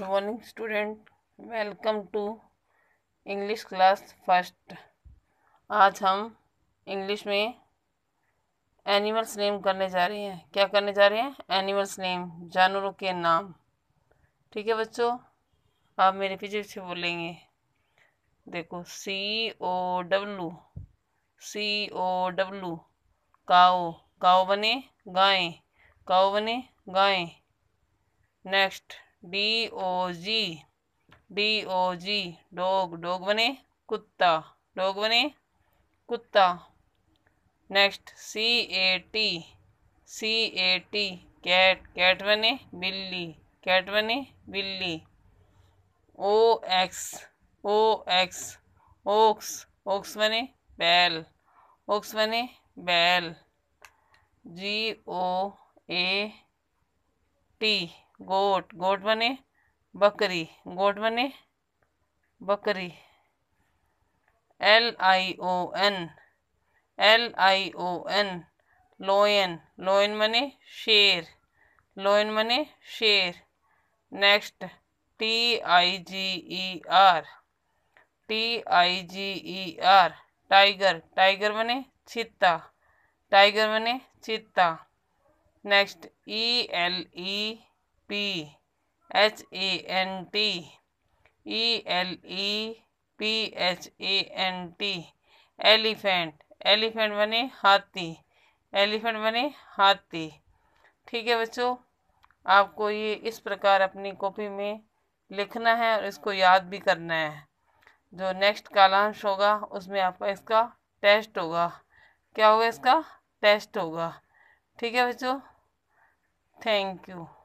good morning student welcome to English class first आज हम English में एनिमल्स नेम करने जा रहे हैं क्या करने जा रहे हैं एनिमल्स नेम जानवरों के नाम ठीक है बच्चों आप मेरे पीछे पीछे बोलेंगे देखो सी ओ डब्लू सी ओ डब्लू काओ काओ बने गाय काओ बने गाय next D O G D O G dog dog बने कुत्ता डोग बने कुत्ता next C A T C A T cat cat बने बिल्ली कैट बने बिल्ली O X O X ox ox बने बैल ओक्स बने बैल जी ओ ए टी गोट गोट बने बकरी गोट बने बकरी L I O N L I O N lion lion बने शेर लोयन बने शेर next T I G E R T I G E R tiger tiger बने चित्ता टाइगर बने चित्ता next E L E P H A N T E L E P H A N T elephant elephant बने हाथी elephant बने हाथी ठीक है बच्चों आपको ये इस प्रकार अपनी कॉपी में लिखना है और इसको याद भी करना है जो नेक्स्ट कालांश होगा उसमें आपका इसका टेस्ट होगा क्या होगा इसका टेस्ट होगा ठीक है बच्चों थैंक यू